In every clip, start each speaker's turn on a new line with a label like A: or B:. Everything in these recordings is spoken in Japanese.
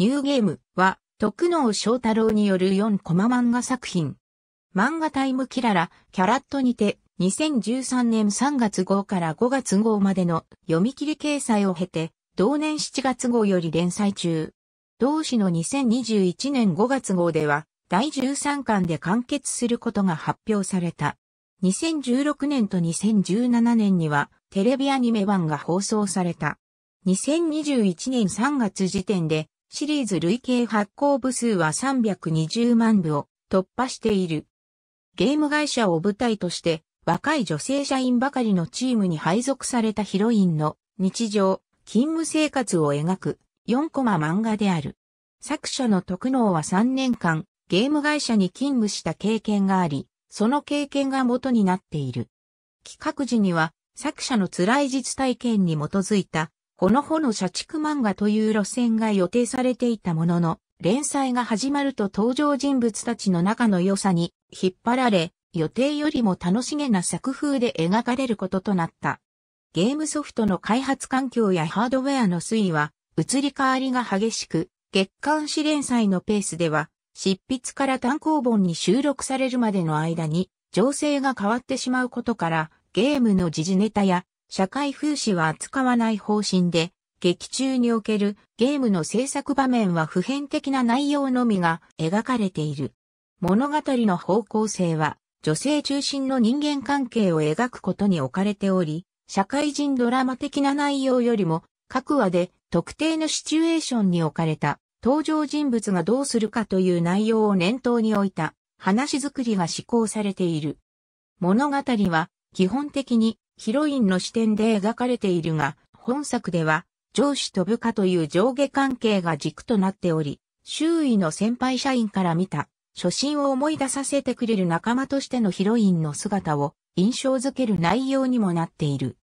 A: ニューゲームは、徳能翔太郎による4コマ漫画作品。漫画タイムキララ、キャラットにて、2013年3月号から5月号までの読み切り掲載を経て、同年7月号より連載中。同誌の2021年5月号では、第13巻で完結することが発表された。2016年と2017年には、テレビアニメ版が放送された。2021年3月時点で、シリーズ累計発行部数は320万部を突破している。ゲーム会社を舞台として若い女性社員ばかりのチームに配属されたヒロインの日常、勤務生活を描く4コマ漫画である。作者の徳能は3年間ゲーム会社に勤務した経験があり、その経験が元になっている。企画時には作者の辛い実体験に基づいたほのほの社畜漫画という路線が予定されていたものの、連載が始まると登場人物たちの仲の良さに引っ張られ、予定よりも楽しげな作風で描かれることとなった。ゲームソフトの開発環境やハードウェアの推移は移り変わりが激しく、月刊誌連載のペースでは、執筆から単行本に収録されるまでの間に、情勢が変わってしまうことから、ゲームの時事ネタや社会風刺は扱わない方針で、劇中におけるゲームの制作場面は普遍的な内容のみが描かれている。物語の方向性は女性中心の人間関係を描くことに置かれており、社会人ドラマ的な内容よりも各話で特定のシチュエーションに置かれた登場人物がどうするかという内容を念頭に置いた話作りが施行されている。物語は基本的にヒロインの視点で描かれているが、本作では、上司と部下という上下関係が軸となっており、周囲の先輩社員から見た、初心を思い出させてくれる仲間としてのヒロインの姿を印象づける内容にもなっている。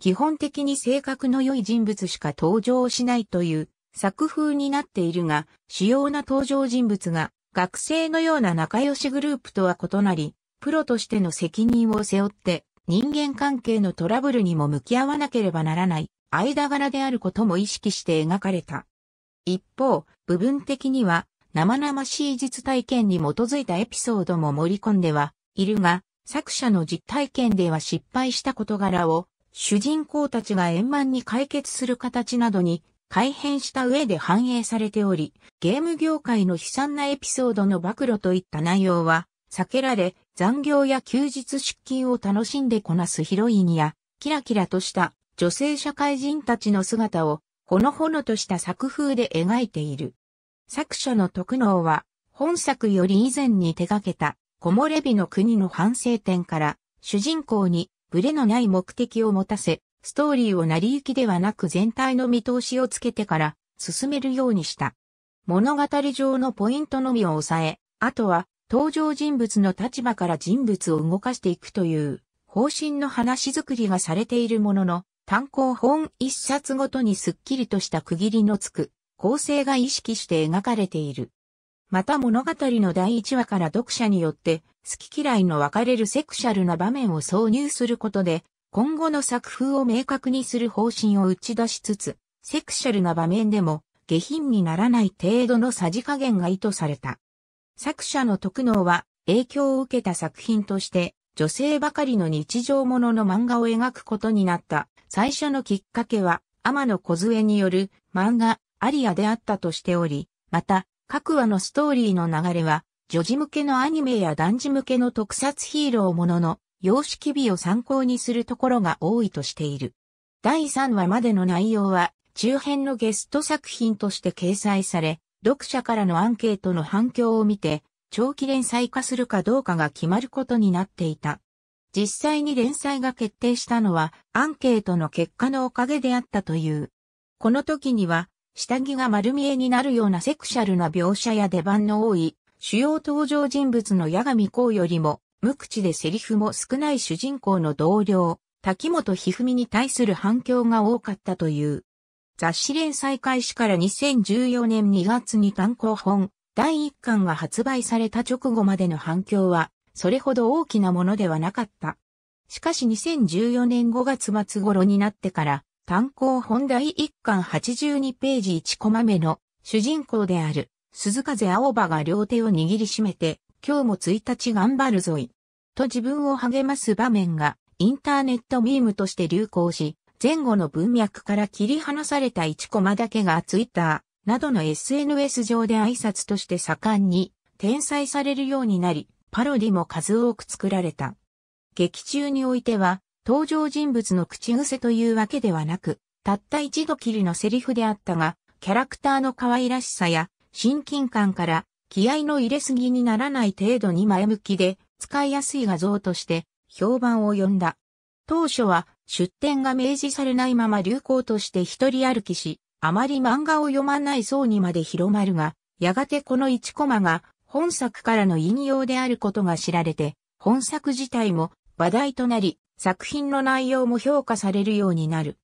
A: 基本的に性格の良い人物しか登場しないという作風になっているが、主要な登場人物が学生のような仲良しグループとは異なり、プロとしての責任を背負って人間関係のトラブルにも向き合わなければならない間柄であることも意識して描かれた。一方、部分的には生々しい実体験に基づいたエピソードも盛り込んではいるが、作者の実体験では失敗した事柄を主人公たちが円満に解決する形などに改変した上で反映されており、ゲーム業界の悲惨なエピソードの暴露といった内容は避けられ、残業や休日出勤を楽しんでこなすヒロインや、キラキラとした女性社会人たちの姿を、ほのほのとした作風で描いている。作者の徳能は、本作より以前に手掛けた、木漏れ日の国の反省点から、主人公に、ブレのない目的を持たせ、ストーリーを成り行きではなく全体の見通しをつけてから、進めるようにした。物語上のポイントのみを抑え、あとは登場人物の立場から人物を動かしていくという方針の話作りがされているものの、単行本一冊ごとにスッキリとした区切りのつく構成が意識して描かれている。また物語の第一話から読者によって好き嫌いの分かれるセクシャルな場面を挿入することで、今後の作風を明確にする方針を打ち出しつつ、セクシャルな場面でも下品にならない程度のさじ加減が意図された。作者の徳能は影響を受けた作品として女性ばかりの日常ものの漫画を描くことになった最初のきっかけは天野杖による漫画アリアであったとしており、また各話のストーリーの流れは女児向けのアニメや男児向けの特撮ヒーローものの様式美を参考にするところが多いとしている。第3話までの内容は中編のゲスト作品として掲載され、読者からのアンケートの反響を見て、長期連載化するかどうかが決まることになっていた。実際に連載が決定したのは、アンケートの結果のおかげであったという。この時には、下着が丸見えになるようなセクシャルな描写や出番の多い、主要登場人物の八神光よりも、無口でセリフも少ない主人公の同僚、滝本ひふみに対する反響が多かったという。雑誌連載開始から2014年2月に単行本第1巻が発売された直後までの反響は、それほど大きなものではなかった。しかし2014年5月末頃になってから、単行本第1巻82ページ1コマ目の主人公である鈴風青葉が両手を握りしめて、今日も1日頑張るぞい。と自分を励ます場面がインターネットミームとして流行し、前後の文脈から切り離された1コマだけがツイッターなどの SNS 上で挨拶として盛んに転載されるようになり、パロディも数多く作られた。劇中においては、登場人物の口癖というわけではなく、たった一度きりのセリフであったが、キャラクターの可愛らしさや親近感から気合の入れすぎにならない程度に前向きで使いやすい画像として評判を呼んだ。当初は出展が明示されないまま流行として一人歩きし、あまり漫画を読まない層にまで広まるが、やがてこの1コマが本作からの引用であることが知られて、本作自体も話題となり、作品の内容も評価されるようになる。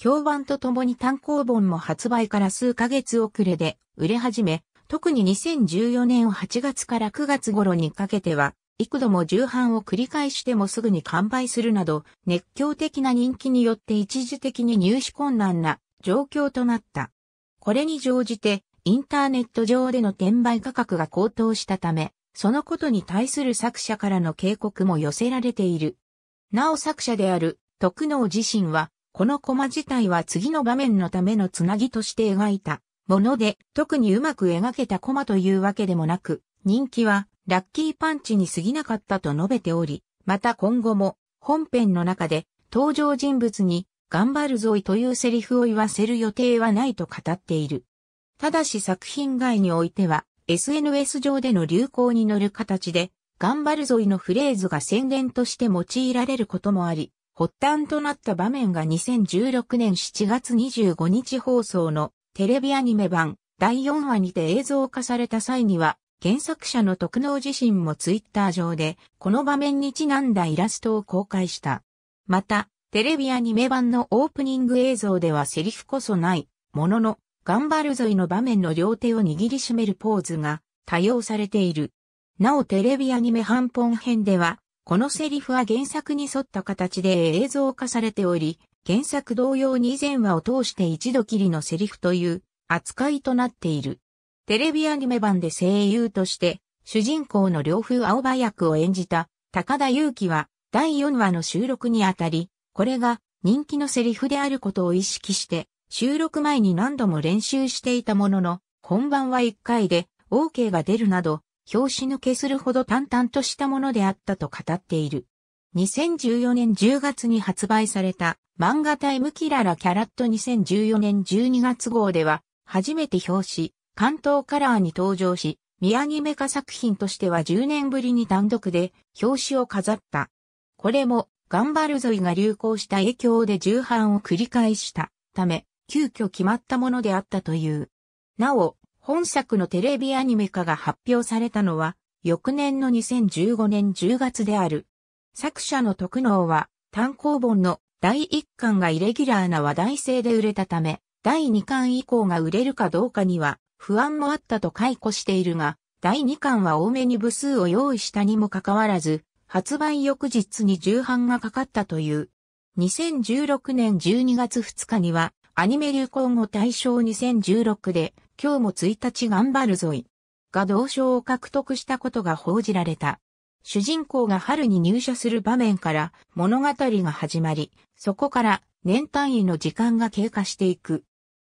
A: 評判とともに単行本も発売から数ヶ月遅れで売れ始め、特に2014年8月から9月頃にかけては幾度も重版を繰り返してもすぐに完売するなど、熱狂的な人気によって一時的に入手困難な状況となった。これに乗じて、インターネット上での転売価格が高騰したため、そのことに対する作者からの警告も寄せられている。なお作者である徳能自身は、このコマ自体は次の場面のためのつなぎとして描いたもので、特にうまく描けたコマというわけでもなく、人気はラッキーパンチに過ぎなかったと述べており、また今後も本編の中で登場人物に頑張るぞいというセリフを言わせる予定はないと語っている。ただし作品外においては SNS 上での流行に乗る形で頑張るぞいのフレーズが宣伝として用いられることもあり、発端となった場面が2016年7月25日放送のテレビアニメ版第4話にて映像化された際には原作者の特能自身もツイッター上で、この場面にちなんだイラストを公開した。また、テレビアニメ版のオープニング映像ではセリフこそない、ものの、頑張るぞいの場面の両手を握りしめるポーズが多用されている。なおテレビアニメ半本編では、このセリフは原作に沿った形で映像化されており、原作同様に以前はを通して一度きりのセリフという扱いとなっている。テレビアニメ版で声優として、主人公の両風青葉役を演じた高田祐希は第4話の収録にあたり、これが人気のセリフであることを意識して、収録前に何度も練習していたものの、本番は1回で OK が出るなど、表紙抜けするほど淡々としたものであったと語っている。2014年10月に発売された漫画タイムキララキャラット2014年12月号では、初めて表紙、関東カラーに登場し、宮アニメ化作品としては10年ぶりに単独で表紙を飾った。これも、頑張るぞいが流行した影響で重版を繰り返したため、急遽決まったものであったという。なお、本作のテレビアニメ化が発表されたのは、翌年の2015年10月である。作者の徳能は、単行本の第1巻がイレギュラーな話題性で売れたため、第2巻以降が売れるかどうかには不安もあったと解雇しているが、第2巻は多めに部数を用意したにもかかわらず、発売翌日に重版がかかったという。2016年12月2日には、アニメ流行語大賞2016で、今日も1日頑張るぞい。が同賞を獲得したことが報じられた。主人公が春に入社する場面から物語が始まり、そこから年単位の時間が経過していく。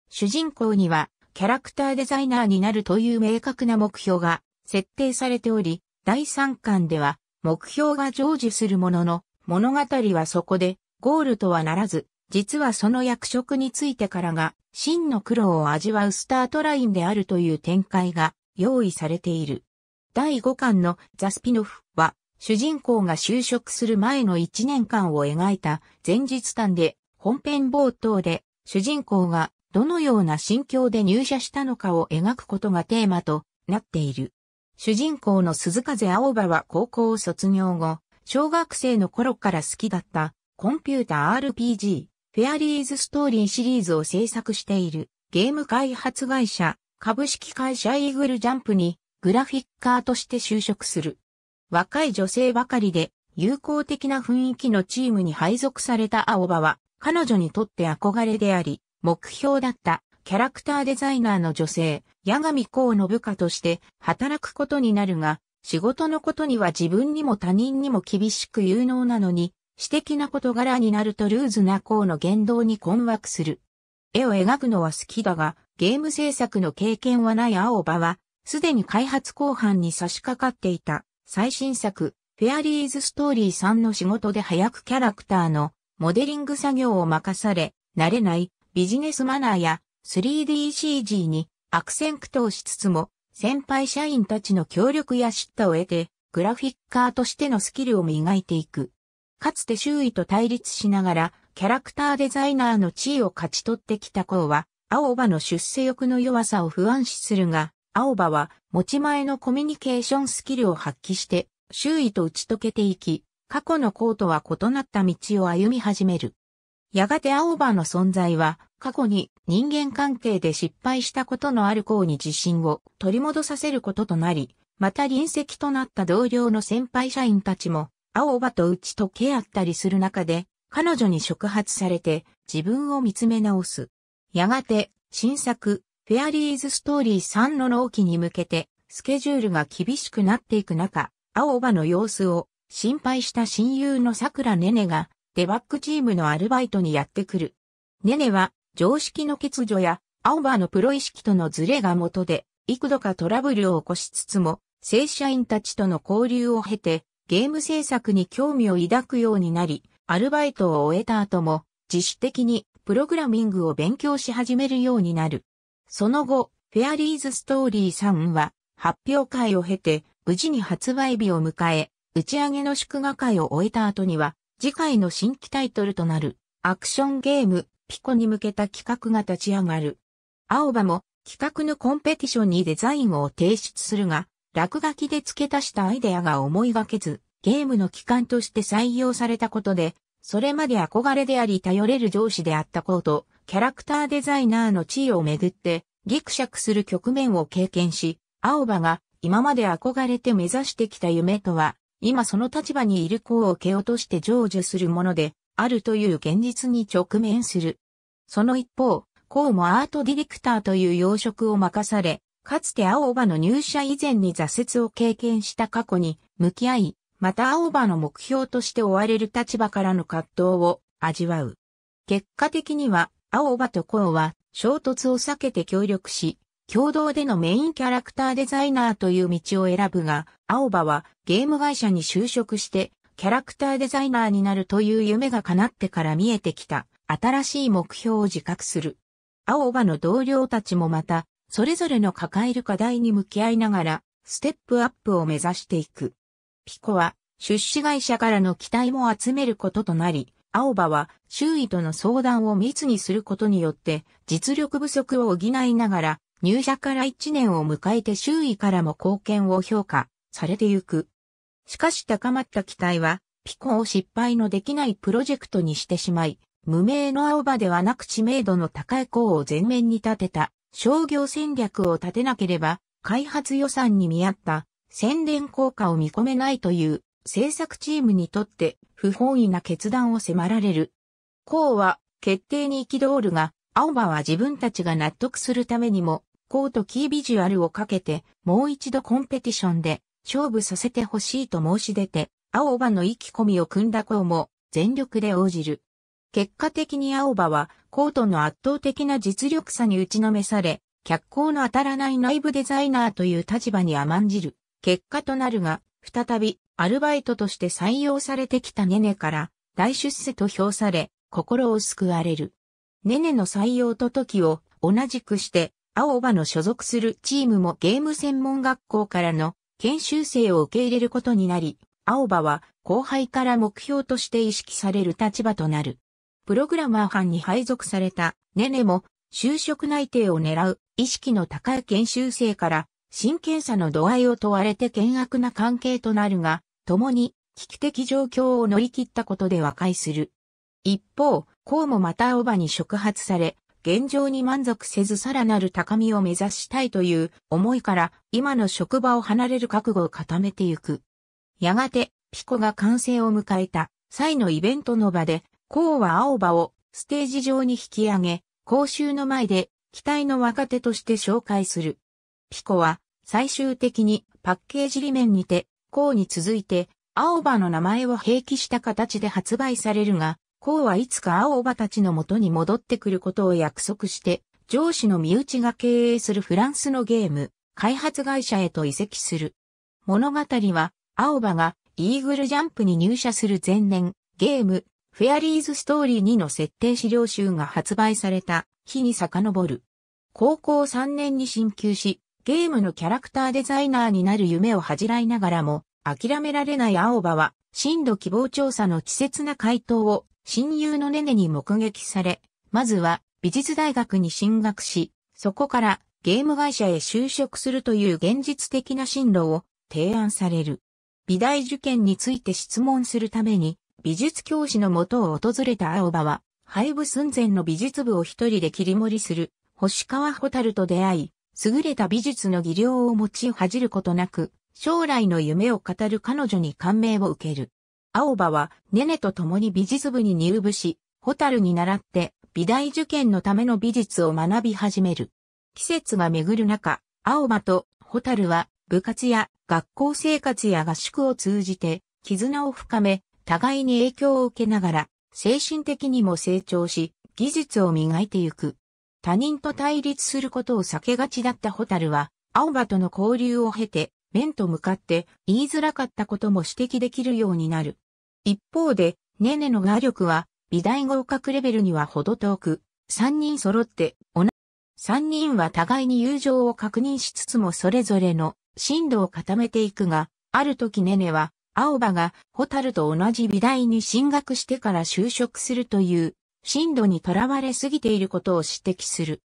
A: 主人公にはキャラクターデザイナーになるという明確な目標が設定されており、第3巻では目標が成就するものの、物語はそこでゴールとはならず、実はその役職についてからが真の苦労を味わうスタートラインであるという展開が用意されている。第5巻のザ・スピノフは主人公が就職する前の1年間を描いた前日短で本編冒頭で主人公がどのような心境で入社したのかを描くことがテーマとなっている。主人公の鈴風青葉は高校を卒業後、小学生の頃から好きだったコンピュータ RPG、フェアリーズストーリーシリーズを制作しているゲーム開発会社、株式会社イーグルジャンプにグラフィッカーとして就職する。若い女性ばかりで友好的な雰囲気のチームに配属された青葉は彼女にとって憧れであり、目標だったキャラクターデザイナーの女性、矢上幸の部下として働くことになるが、仕事のことには自分にも他人にも厳しく有能なのに、私的な事柄になるとルーズな幸の言動に困惑する。絵を描くのは好きだが、ゲーム制作の経験はない青葉は、すでに開発後半に差し掛かっていた最新作、フェアリーズストーリーさんの仕事で早くキャラクターのモデリング作業を任され、慣れないビジネスマナーや 3DCG に悪戦苦闘しつつも、先輩社員たちの協力や叱咤を得て、グラフィッカーとしてのスキルを磨いていく。かつて周囲と対立しながら、キャラクターデザイナーの地位を勝ち取ってきた子は、青葉の出世欲の弱さを不安視するが、青葉は持ち前のコミュニケーションスキルを発揮して、周囲と打ち解けていき、過去のコとは異なった道を歩み始める。やがて青葉の存在は、過去に人間関係で失敗したことのある子に自信を取り戻させることとなり、また臨席となった同僚の先輩社員たちも、青葉と打ち解け合ったりする中で、彼女に触発されて自分を見つめ直す。やがて、新作、フェアリーズストーリー3の納期に向けて、スケジュールが厳しくなっていく中、青葉の様子を心配した親友の桜ねねがデバッグチームのアルバイトにやってくる。ネネは、常識の欠如や、アオバーのプロ意識とのズレが元で、幾度かトラブルを起こしつつも、正社員たちとの交流を経て、ゲーム制作に興味を抱くようになり、アルバイトを終えた後も、自主的にプログラミングを勉強し始めるようになる。その後、フェアリーズストーリー3は、発表会を経て、無事に発売日を迎え、打ち上げの祝賀会を終えた後には、次回の新規タイトルとなるアクションゲームピコに向けた企画が立ち上がる。青葉も企画のコンペティションにデザインを提出するが、落書きで付け足したアイデアが思いがけず、ゲームの機関として採用されたことで、それまで憧れであり頼れる上司であったこと、キャラクターデザイナーの地位をめぐって、ギクシャクする局面を経験し、青葉が今まで憧れて目指してきた夢とは今その立場にいる子を蹴落として成就するもので、あるという現実に直面する。その一方、こうもアートディレクターという要職を任され、かつて青葉の入社以前に挫折を経験した過去に向き合い、また青葉の目標として追われる立場からの葛藤を味わう。結果的には、青葉とコは衝突を避けて協力し、共同でのメインキャラクターデザイナーという道を選ぶが、青葉はゲーム会社に就職して、キャラクターデザイナーになるという夢が叶ってから見えてきた、新しい目標を自覚する。青葉の同僚たちもまた、それぞれの抱える課題に向き合いながら、ステップアップを目指していく。ピコは、出資会社からの期待も集めることとなり、青葉は周囲との相談を密にすることによって実力不足を補いながら入社から1年を迎えて周囲からも貢献を評価されてゆく。しかし高まった期待は、ピコを失敗のできないプロジェクトにしてしまい、無名の青葉ではなく知名度の高いウを前面に立てた商業戦略を立てなければ、開発予算に見合った宣伝効果を見込めないという制作チームにとって不本意な決断を迫られる。こうは決定に憤るが、青葉は自分たちが納得するためにもコートキービジュアルをかけて、もう一度コンペティションで勝負させてほしいと申し出て、青葉の意気込みを組んだ子も全力で応じる。結果的に青葉はコートの圧倒的な実力差に打ちのめされ、脚光の当たらない内部デザイナーという立場に甘んじる結果となるが、再びアルバイトとして採用されてきたネネから大出世と評され、心を救われる。ネネの採用と時を同じくして青葉の所属するチームもゲーム専門学校からの研修生を受け入れることになり、青葉は後輩から目標として意識される立場となる。プログラマー班に配属されたネネも就職内定を狙う意識の高い研修生から真剣さの度合いを問われて険悪な関係となるが、共に危機的状況を乗り切ったことで和解する。一方、こうもまた青葉に触発され、現状に満足せずさらなる高みを目指したいという思いから今の職場を離れる覚悟を固めてゆく。やがて、ピコが完成を迎えた際のイベントの場で、コウは青葉をステージ上に引き上げ、公衆の前で期待の若手として紹介する。ピコは最終的にパッケージ裏面にて、コウに続いて、青葉の名前を併記した形で発売されるが、こうはいつか青葉たちの元に戻ってくることを約束して、上司の身内が経営するフランスのゲーム、開発会社へと移籍する。物語は、青葉がイーグルジャンプに入社する前年、ゲーム、フェアリーズストーリー2の設定資料集が発売された日に遡る。高校3年に進級し、ゲームのキャラクターデザイナーになる夢を恥じらいながらも、諦められない青葉は、深度希望調査の稚拙な回答を親友のネネに目撃され、まずは美術大学に進学し、そこからゲーム会社へ就職するという現実的な進路を提案される。美大受験について質問するために、美術教師のもとを訪れた青葉は、廃部寸前の美術部を一人で切り盛りする、星川蛍と出会い、優れた美術の技量を持ち恥じることなく、将来の夢を語る彼女に感銘を受ける。青葉は、ネネと共に美術部に入部し、ホタルに習って、美大受験のための美術を学び始める。季節が巡る中、青葉とホタルは、部活や学校生活や合宿を通じて、絆を深め、互いに影響を受けながら、精神的にも成長し、技術を磨いてゆく。他人と対立することを避けがちだったホタルは、青葉との交流を経て、面と向かって言いづらかったことも指摘できるようになる。一方で、ネネの画力は、美大合格レベルにはほど遠く、三人揃って同じ、三人は互いに友情を確認しつつもそれぞれの進路を固めていくが、ある時ネネは、青葉がホタルと同じ美大に進学してから就職するという、進路にとらわれすぎていることを指摘する。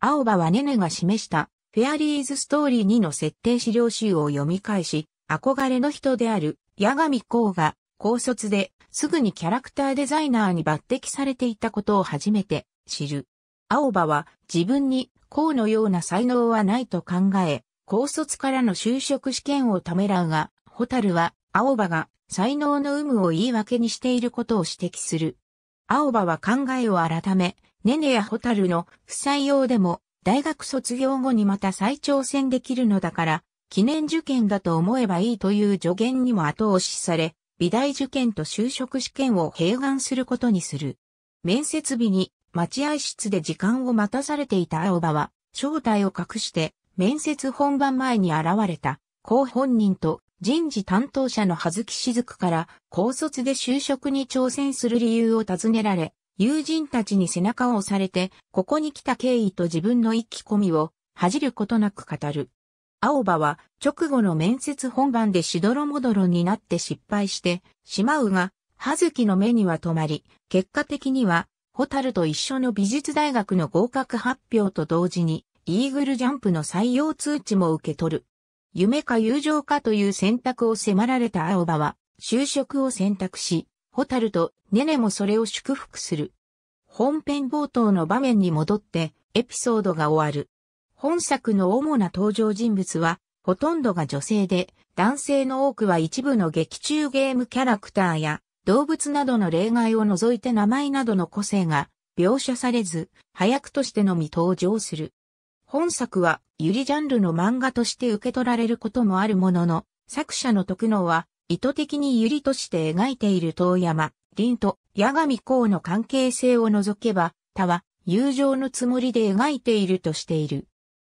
A: 青葉はネネが示したフェアリーズストーリー2の設定資料集を読み返し、憧れの人である、八神光が、高卒で、すぐにキャラクターデザイナーに抜擢されていたことを初めて知る。青葉は自分に光のような才能はないと考え、高卒からの就職試験をためらうが、ホタルは青葉が才能の有無を言い訳にしていることを指摘する。青葉は考えを改め、ネネやホタルの不採用でも大学卒業後にまた再挑戦できるのだから、記念受験だと思えばいいという助言にも後押しされ、美大受験と就職試験を併願することにする。面接日に待合室で時間を待たされていた青葉は、正体を隠して、面接本番前に現れた、公本人と人事担当者の葉月雫から、高卒で就職に挑戦する理由を尋ねられ、友人たちに背中を押されて、ここに来た経緯と自分の意気込みを恥じることなく語る。青葉は直後の面接本番でしどろもどろになって失敗してしまうが、葉月の目には止まり、結果的には、ホタルと一緒の美術大学の合格発表と同時に、イーグルジャンプの採用通知も受け取る。夢か友情かという選択を迫られた青葉は、就職を選択し、ホタルとネネもそれを祝福する。本編冒頭の場面に戻ってエピソードが終わる。本作の主な登場人物はほとんどが女性で、男性の多くは一部の劇中ゲームキャラクターや動物などの例外を除いて名前などの個性が描写されず、早くとしてのみ登場する。本作はユリジャンルの漫画として受け取られることもあるものの、作者の特能は意図的に百合として描いている遠山、凛と八神公の関係性を除けば、他は友情のつもりで描いているとしている。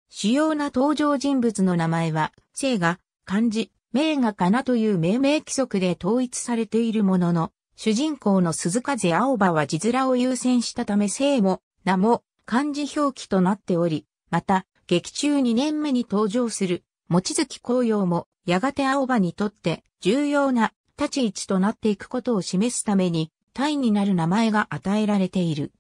A: 主要な登場人物の名前は、姓が、漢字、名画かなという命名規則で統一されているものの、主人公の鈴風青葉は字面を優先したため姓も、名も、漢字表記となっており、また、劇中2年目に登場する望月紅葉もやがて青葉にとって重要な立ち位置となっていくことを示すために、タイになる名前が与えられている。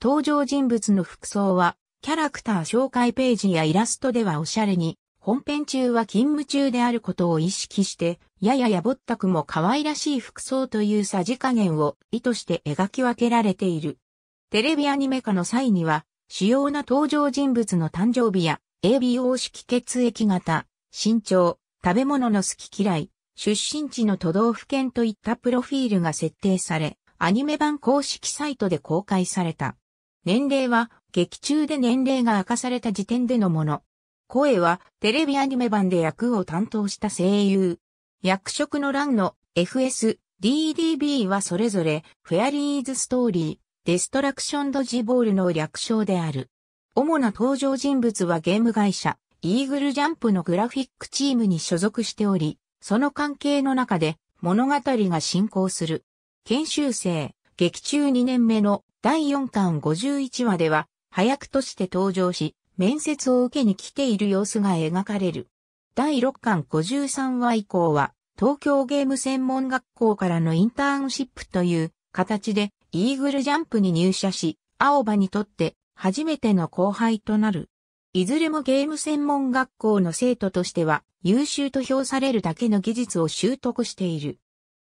A: 登場人物の服装は、キャラクター紹介ページやイラストではおしゃれに、本編中は勤務中であることを意識して、やややぼったくも可愛らしい服装というさじ加減を意図して描き分けられている。テレビアニメ化の際には、主要な登場人物の誕生日や、AB o 式血液型、身長、食べ物の好き嫌い、出身地の都道府県といったプロフィールが設定され、アニメ版公式サイトで公開された。年齢は劇中で年齢が明かされた時点でのもの。声はテレビアニメ版で役を担当した声優。役職の欄の FS、DDB はそれぞれフェアリーズストーリー、デストラクションドジボールの略称である。主な登場人物はゲーム会社、イーグルジャンプのグラフィックチームに所属しており、その関係の中で物語が進行する。研修生、劇中2年目の第4巻51話では、早くとして登場し、面接を受けに来ている様子が描かれる。第6巻53話以降は、東京ゲーム専門学校からのインターンシップという形で、イーグルジャンプに入社し、青葉にとって初めての後輩となる。いずれもゲーム専門学校の生徒としては優秀と評されるだけの技術を習得している。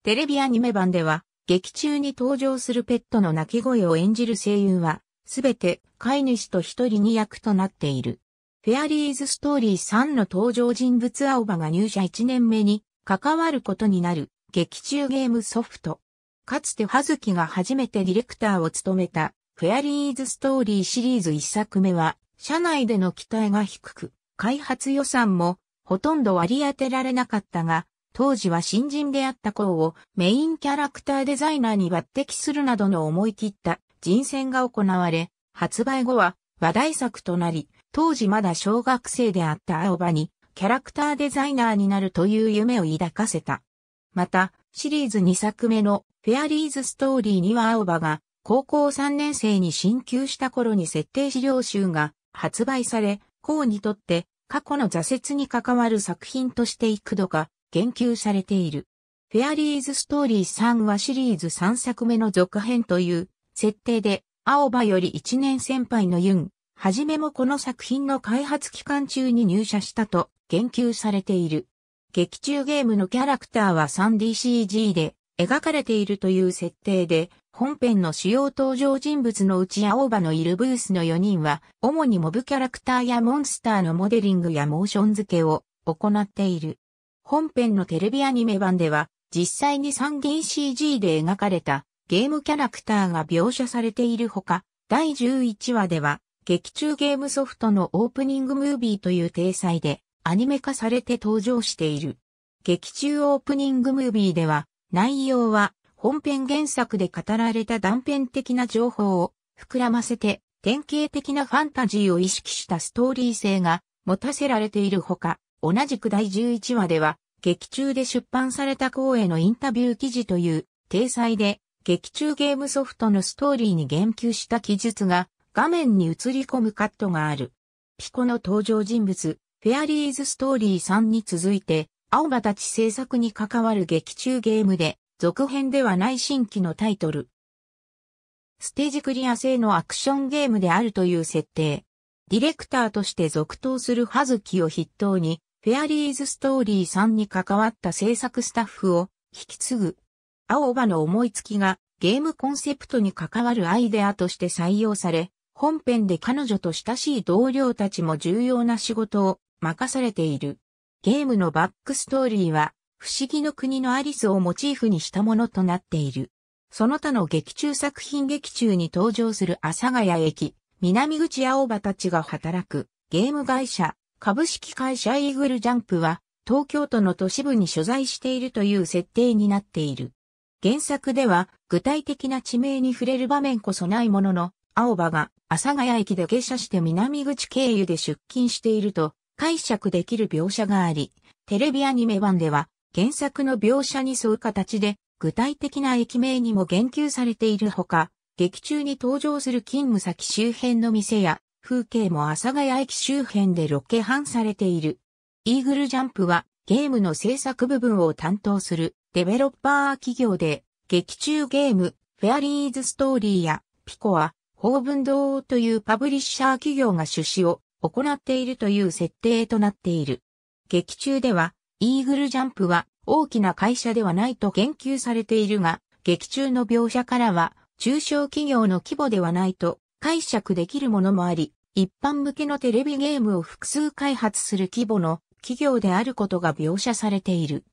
A: テレビアニメ版では、劇中に登場するペットの鳴き声を演じる声優は、すべて飼い主と一人二役となっている。フェアリーズストーリー3の登場人物青葉が入社1年目に関わることになる劇中ゲームソフト。かつて葉月が初めてディレクターを務めたフェアリーズストーリーシリーズ1作目は社内での期待が低く、開発予算もほとんど割り当てられなかったが、当時は新人であった子をメインキャラクターデザイナーに抜擢するなどの思い切った人選が行われ、発売後は話題作となり、当時まだ小学生であった青葉にキャラクターデザイナーになるという夢を抱かせた。また、シリーズ2作目のフェアリーズストーリーには青葉が高校3年生に進級した頃に設定資料集が発売され、項にとって過去の挫折に関わる作品として幾度か言及されている。フェアリーズストーリー3はシリーズ3作目の続編という設定で、青葉より1年先輩のユン、はじめもこの作品の開発期間中に入社したと言及されている。劇中ゲームのキャラクターは 3DCG で描かれているという設定で、本編の主要登場人物のうち青葉のいるブースの4人は、主にモブキャラクターやモンスターのモデリングやモーション付けを行っている。本編のテレビアニメ版では、実際に三元 CG で描かれたゲームキャラクターが描写されているほか、第11話では、劇中ゲームソフトのオープニングムービーという体裁でアニメ化されて登場している。劇中オープニングムービーでは、内容は本編原作で語られた断片的な情報を膨らませて典型的なファンタジーを意識したストーリー性が持たせられているほか、同じく第11話では劇中で出版された公へのインタビュー記事という体裁で劇中ゲームソフトのストーリーに言及した記述が画面に映り込むカットがある。ピコの登場人物、フェアリーズストーリー3に続いて、青葉たち制作に関わる劇中ゲームで、続編ではない新規のタイトル。ステージクリア性のアクションゲームであるという設定。ディレクターとして続投する葉月を筆頭に、フェアリーズストーリーさんに関わった制作スタッフを引き継ぐ。青葉の思いつきがゲームコンセプトに関わるアイデアとして採用され、本編で彼女と親しい同僚たちも重要な仕事を任されている。ゲームのバックストーリーは不思議の国のアリスをモチーフにしたものとなっている。その他の劇中作品劇中に登場する阿佐ヶ谷駅、南口青葉たちが働くゲーム会社、株式会社イーグルジャンプは東京都の都市部に所在しているという設定になっている。原作では具体的な地名に触れる場面こそないものの、青葉が阿佐ヶ谷駅で下車して南口経由で出勤していると解釈できる描写があり、テレビアニメ版では原作の描写に沿う形で、具体的な駅名にも言及されているほか、劇中に登場する勤務先周辺の店や、風景も阿佐ヶ谷駅周辺でロケハンされている。イーグルジャンプは、ゲームの制作部分を担当するデベロッパー企業で、劇中ゲーム、フェアリーズストーリーや、ピコア、法文堂というパブリッシャー企業が出資を行っているという設定となっている。劇中では、イーグルジャンプは大きな会社ではないと言及されているが、劇中の描写からは中小企業の規模ではないと解釈できるものもあり、一般向けのテレビゲームを複数開発する規模の企業であることが描写されている。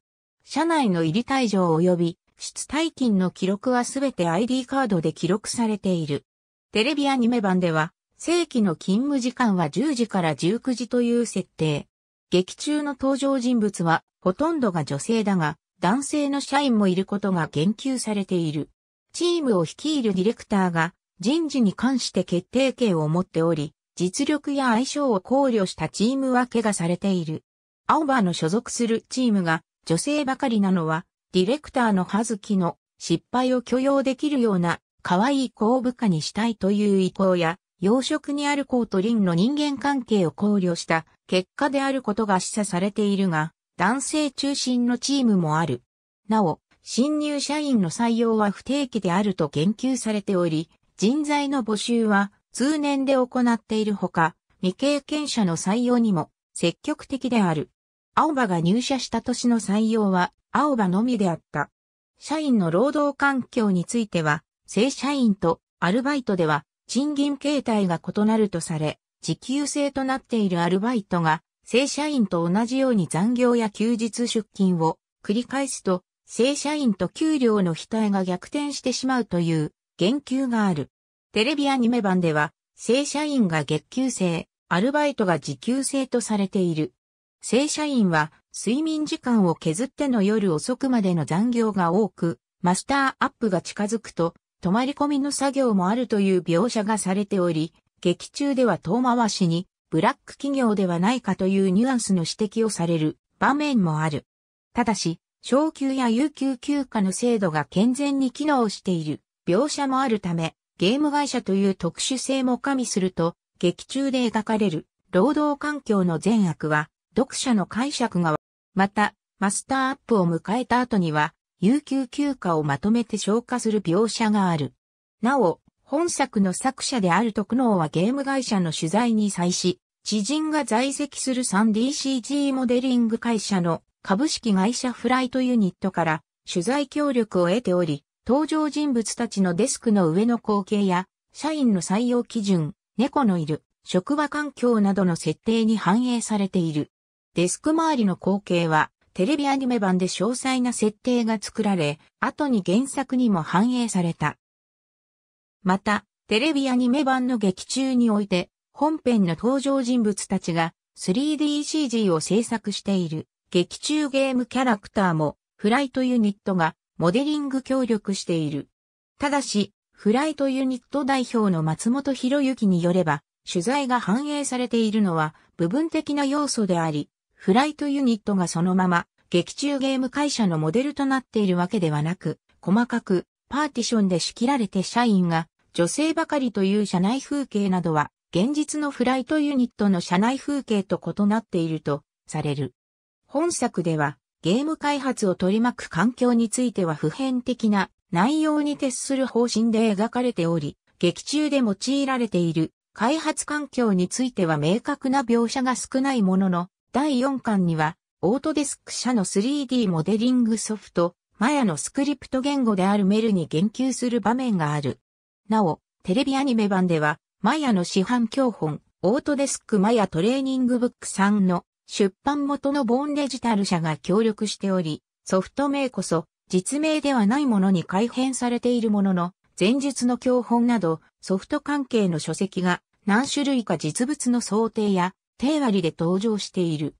A: 社内の入り退場及び出退勤の記録はすべて ID カードで記録されている。テレビアニメ版では、正規の勤務時間は10時から19時という設定。劇中の登場人物は、ほとんどが女性だが、男性の社員もいることが言及されている。チームを率いるディレクターが、人事に関して決定権を持っており、実力や相性を考慮したチーム分けがされている。青葉の所属するチームが女性ばかりなのは、ディレクターの葉月の失敗を許容できるような可愛い子を部下にしたいという意向や、養殖にあるコートリンの人間関係を考慮した結果であることが示唆されているが、男性中心のチームもある。なお、新入社員の採用は不定期であると言及されており、人材の募集は通年で行っているほか、未経験者の採用にも積極的である。青葉が入社した年の採用は青葉のみであった。社員の労働環境については、正社員とアルバイトでは賃金形態が異なるとされ、時給制となっているアルバイトが、正社員と同じように残業や休日出勤を繰り返すと、正社員と給料の額が逆転してしまうという言及がある。テレビアニメ版では、正社員が月給制、アルバイトが時給制とされている。正社員は睡眠時間を削っての夜遅くまでの残業が多く、マスターアップが近づくと、泊まり込みの作業もあるという描写がされており、劇中では遠回しに、ブラック企業ではないかというニュアンスの指摘をされる場面もある。ただし、昇給や有給休暇の制度が健全に機能している描写もあるため、ゲーム会社という特殊性も加味すると、劇中で描かれる労働環境の善悪は、読者の解釈が、また、マスターアップを迎えた後には、有給休暇をまとめて消化する描写がある。なお、本作の作者である徳能はゲーム会社の取材に際し、知人が在籍する 3DCG モデリング会社の株式会社フライトユニットから取材協力を得ており、登場人物たちのデスクの上の光景や、社員の採用基準、猫のいる、職場環境などの設定に反映されている。デスク周りの光景は、テレビアニメ版で詳細な設定が作られ、後に原作にも反映された。また、テレビアニメ版の劇中において、本編の登場人物たちが 3DCG を制作している劇中ゲームキャラクターもフライトユニットがモデリング協力している。ただし、フライトユニット代表の松本博之によれば、取材が反映されているのは部分的な要素であり、フライトユニットがそのまま劇中ゲーム会社のモデルとなっているわけではなく、細かくパーティションで仕切られて社員が女性ばかりという社内風景などは現実のフライトユニットの社内風景と異なっているとされる。本作ではゲーム開発を取り巻く環境については普遍的な内容に徹する方針で描かれており、劇中で用いられている開発環境については明確な描写が少ないものの、第4巻にはオートデスク社の 3D モデリングソフトマヤのスクリプト言語であるメルに言及する場面がある。なお、テレビアニメ版では、マヤの市販教本、オートデスクマヤトレーニングブックさんの出版元のボーンデジタル社が協力しており、ソフト名こそ実名ではないものに改変されているものの、前述の教本などソフト関係の書籍が何種類か実物の想定や定割りで登場している。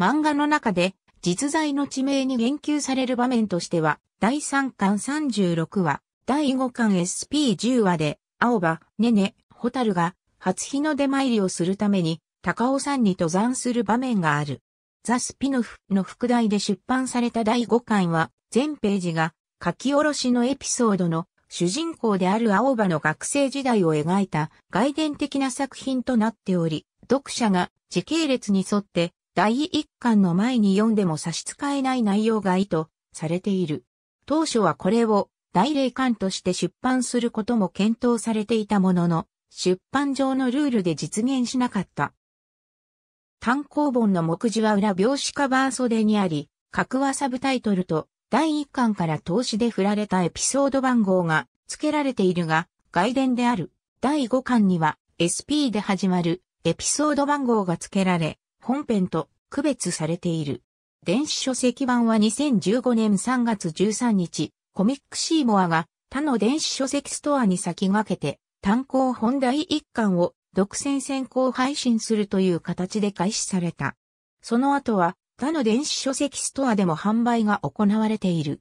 A: 漫画の中で実在の地名に言及される場面としては、第3巻36話、第5巻 SP10 話で、青葉、ネネ、ホタルが、初日の出参りをするために、高尾山に登山する場面がある。ザ・スピノフの副題で出版された第5巻は、全ページが、書き下ろしのエピソードの主人公である青葉の学生時代を描いた外伝的な作品となっており、読者が時系列に沿って第一巻の前に読んでも差し支えない内容が意図されている。当初はこれを大霊巻として出版することも検討されていたものの、出版上のルールで実現しなかった。単行本の目次は裏表紙カバー袖にあり、格はサブタイトルと第1巻から投資で振られたエピソード番号が付けられているが、外伝である第5巻には SP で始まるエピソード番号が付けられ、本編と区別されている。電子書籍版は2015年3月13日、コミックシーモアが他の電子書籍ストアに先駆けて単行本第一巻を独占先行配信するという形で開始された。その後は他の電子書籍ストアでも販売が行われている。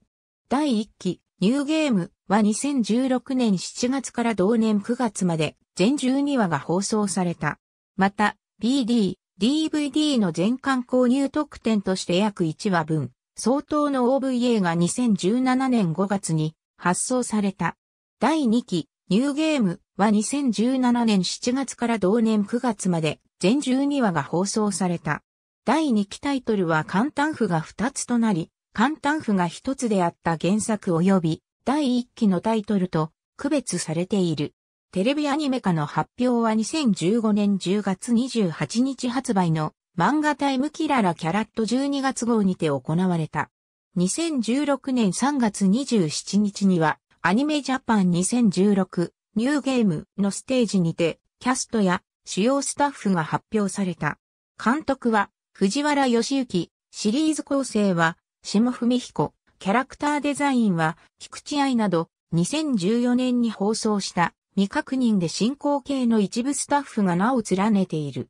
A: 第1期ニューゲームは2016年7月から同年9月まで全12話が放送された。また BD DVD の全館購入特典として約1話分、相当の OVA が2017年5月に発送された。第2期、ニューゲームは2017年7月から同年9月まで全12話が放送された。第2期タイトルは簡単譜が2つとなり、簡単譜が1つであった原作及び第1期のタイトルと区別されている。テレビアニメ化の発表は2015年10月28日発売の漫画タイムキララキャラット12月号にて行われた。2016年3月27日にはアニメジャパン2016ニューゲームのステージにてキャストや主要スタッフが発表された。監督は藤原義行、シリーズ構成は下文彦、キャラクターデザインは菊池愛など2014年に放送した未確認で進行形の一部スタッフが名を連ねている。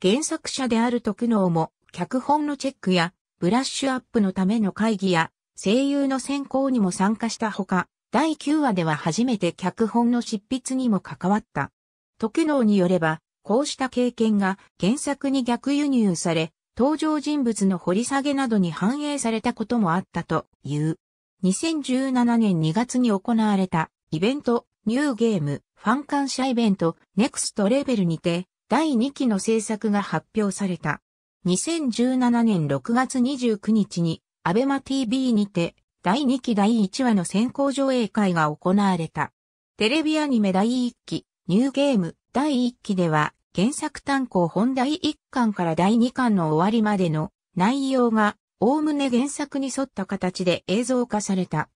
A: 原作者である徳能も、脚本のチェックや、ブラッシュアップのための会議や、声優の選考にも参加したほか、第9話では初めて脚本の執筆にも関わった。徳能によれば、こうした経験が原作に逆輸入され、登場人物の掘り下げなどに反映されたこともあったという。2017年2月に行われたイベントニューゲーム、ファン感謝イベント、ネクストレベルにて、第2期の制作が発表された。2017年6月29日に、アベマ TV にて、第2期第1話の先行上映会が行われた。テレビアニメ第1期、ニューゲーム第1期では、原作単行本第1巻から第2巻の終わりまでの内容が、おおむね原作に沿った形で映像化された。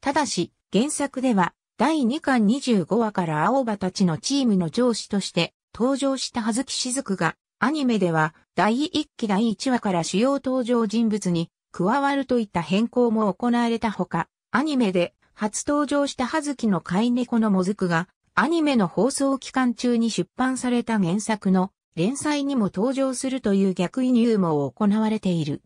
A: ただし、原作では、第2巻25話から青葉たちのチームの上司として登場した葉月雫が、アニメでは第1期第1話から主要登場人物に加わるといった変更も行われたほか、アニメで初登場した葉月の飼い猫のもずくが、アニメの放送期間中に出版された原作の連載にも登場するという逆輸入も行われている。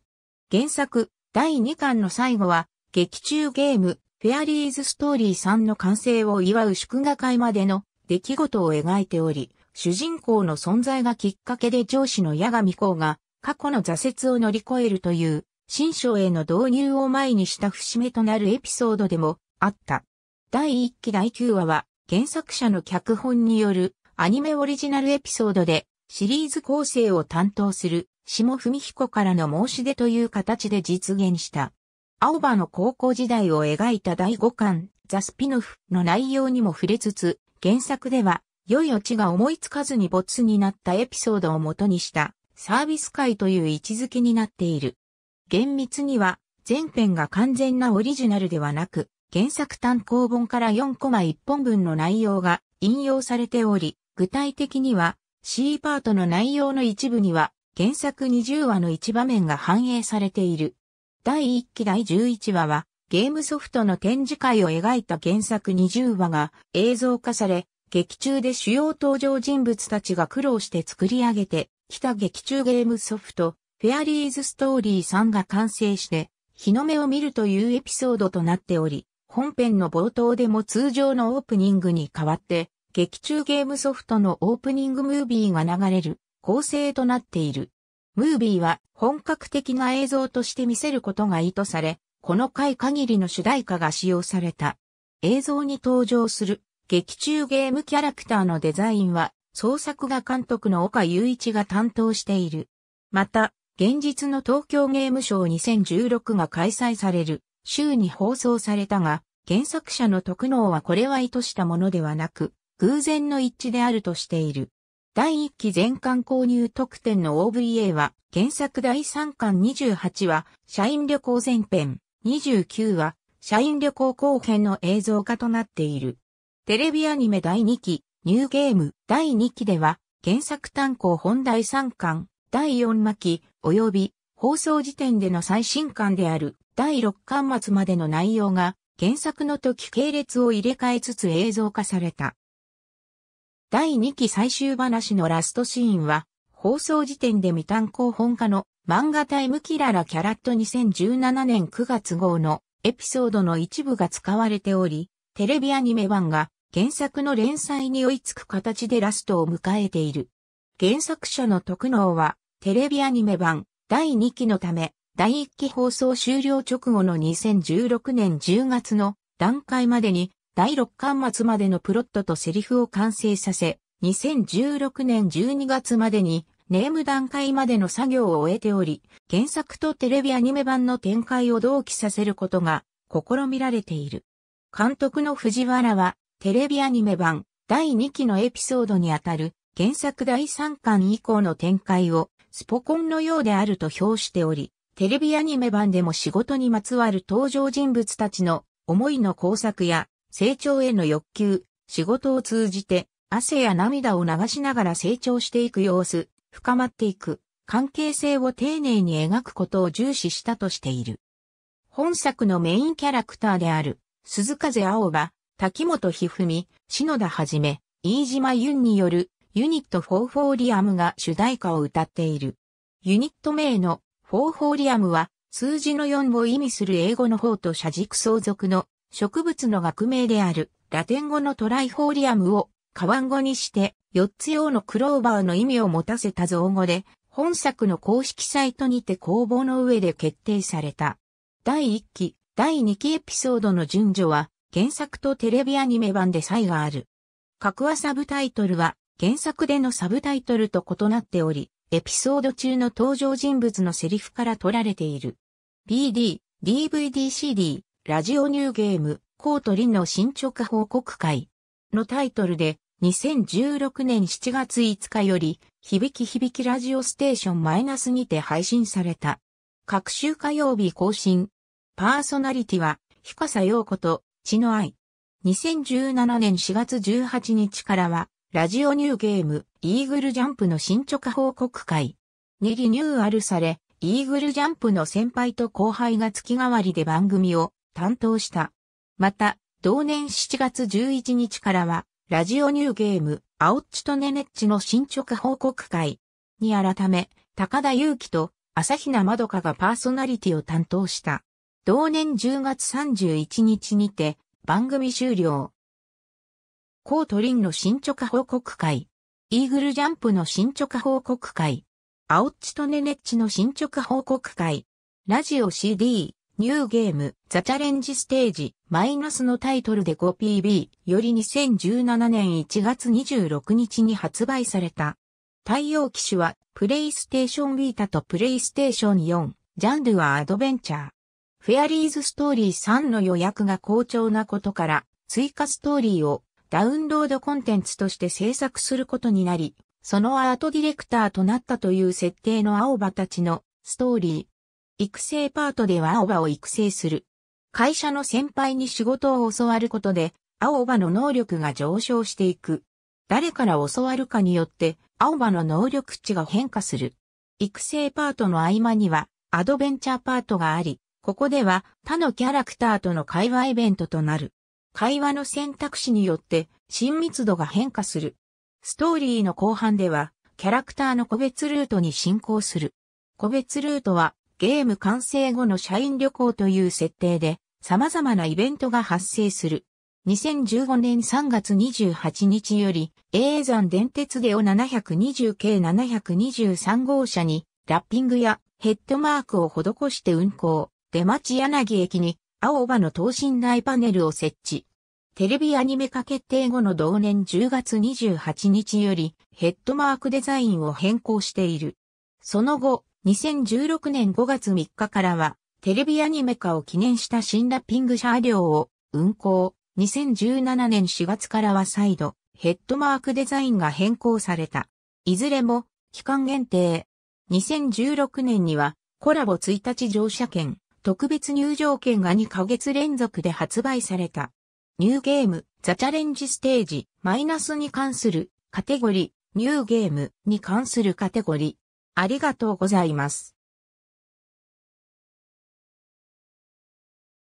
A: 原作第2巻の最後は、劇中ゲーム、フェアリーズストーリー3の完成を祝う祝賀会までの出来事を描いており、主人公の存在がきっかけで上司の矢神公が過去の挫折を乗り越えるという新章への導入を前にした節目となるエピソードでもあった。第1期第9話は原作者の脚本によるアニメオリジナルエピソードでシリーズ構成を担当する下文彦からの申し出という形で実現した。青葉の高校時代を描いた第5巻、ザ・スピノフの内容にも触れつつ、原作では、良いオチが思いつかずに没になったエピソードを元にしたサービス界という位置づけになっている。厳密には前編が完全なオリジナルではなく、原作単行本から4コマ1本分の内容が引用されており、具体的には C パートの内容の一部には原作20話の一場面が反映されている。第1期第11話は、ゲームソフトの展示会を描いた原作20話が映像化され、劇中で主要登場人物たちが苦労して作り上げてきた劇中ゲームソフト、フェアリーズストーリーさんが完成して、日の目を見るというエピソードとなっており、本編の冒頭でも通常のオープニングに代わって、劇中ゲームソフトのオープニングムービーが流れる構成となっている。ムービーは本格的な映像として見せることが意図され、この回限りの主題歌が使用された。映像に登場する劇中ゲームキャラクターのデザインは創作画監督の岡雄一が担当している。また、現実の東京ゲームショー2016が開催される週に放送されたが、原作者の特能はこれは意図したものではなく、偶然の一致であるとしている。第1期全巻購入特典の OVA は、原作第3巻28話、社員旅行前編、29話、社員旅行後編の映像化となっている。テレビアニメ第2期、ニューゲーム第2期では、原作単行本第3巻、第4巻、及び放送時点での最新巻である第6巻末までの内容が、原作の時系列を入れ替えつつ映像化された。第2期最終話のラストシーンは、放送時点で未単行本化の漫画タイムキララキャラット2017年9月号のエピソードの一部が使われており、テレビアニメ版が原作の連載に追いつく形でラストを迎えている。原作者の特能は、テレビアニメ版第2期のため、第1期放送終了直後の2016年10月の段階までに第6巻末までのプロットとセリフを完成させ、2016年12月までにネーム段階までの作業を終えており、原作とテレビアニメ版の展開を同期させることが試みられている。監督の藤原は、テレビアニメ版第2期のエピソードにあたる原作第3巻以降の展開をスポコンのようであると評しており、テレビアニメ版でも仕事にまつわる登場人物たちの思いの工作や成長への欲求、仕事を通じて、汗や涙を流しながら成長していく様子、深まっていく、関係性を丁寧に描くことを重視したとしている。本作のメインキャラクターである、鈴風青葉、滝本ひふみ、篠田はじめ、飯島ゆんによるユニットフォーフォーリアムが主題歌を歌っている。ユニット名のフォーフォーリアムは数字の4を意味する英語の方と車軸相続の植物の学名であるラテン語のトライフォーリアムをカワン語にして4つ用のクローバーの意味を持たせた造語で本作の公式サイトにて公募の上で決定された。第1期、第2期エピソードの順序は原作とテレビアニメ版で差異がある。各話サブタイトルは原作でのサブタイトルと異なっており、エピソード中の登場人物のセリフから取られている。BD、DVD、CD、ラジオニューゲーム、コートリの進捗報告会のタイトルで、2016年7月5日より、響き響きラジオステーションマイナスにて配信された。各週火曜日更新。パーソナリティは、ひかさようこと、ちの愛。2017年4月18日からは、ラジオニューゲーム、イーグルジャンプの進捗報告会にリニューアルされ、イーグルジャンプの先輩と後輩が月替わりで番組を担当した。また、同年7月11日からは、ラジオニューゲーム、アオッチとネネッチの進捗報告会に改め、高田祐希と朝比奈まどかがパーソナリティを担当した。同年10月31日にて、番組終了。コートリンの進捗報告会。イーグルジャンプの進捗報告会。アオッチとネネッチの進捗報告会。ラジオ CD。ニューゲーム、ザチャレンジステージ、マイナスのタイトルで 5PB より2017年1月26日に発売された。対応機種は、プレイステーションビータとプレイステーション4、ジャンルはアドベンチャー。フェアリーズストーリー3の予約が好調なことから、追加ストーリーをダウンロードコンテンツとして制作することになり、そのアートディレクターとなったという設定の青葉たちのストーリー、育成パートでは青葉を育成する。会社の先輩に仕事を教わることで、青葉の能力が上昇していく。誰から教わるかによって、青葉の能力値が変化する。育成パートの合間には、アドベンチャーパートがあり、ここでは他のキャラクターとの会話イベントとなる。会話の選択肢によって親密度が変化する。ストーリーの後半では、キャラクターの個別ルートに進行する。個別ルートはゲーム完成後の社員旅行という設定で様々なイベントが発生する。2015年3月28日より、A 山電鉄ゲオ720 k 723号車に、ラッピングやヘッドマークを施して運行、出町柳駅に、青葉の等身大パネルを設置。テレビアニメ化決定後の同年10月28日よりヘッドマークデザインを変更している。その後、2016年5月3日からは、テレビアニメ化を記念した新ラッピング車両を運行。2017年4月からは再度、ヘッドマークデザインが変更された。いずれも、期間限定。2016年には、コラボ1日乗車券、特別入場券が2ヶ月連続で発売された。ニューゲーム、ザチャレンジステージ、マイナスに関するカテゴリー、ニューゲームに関するカテゴリありがとうございます。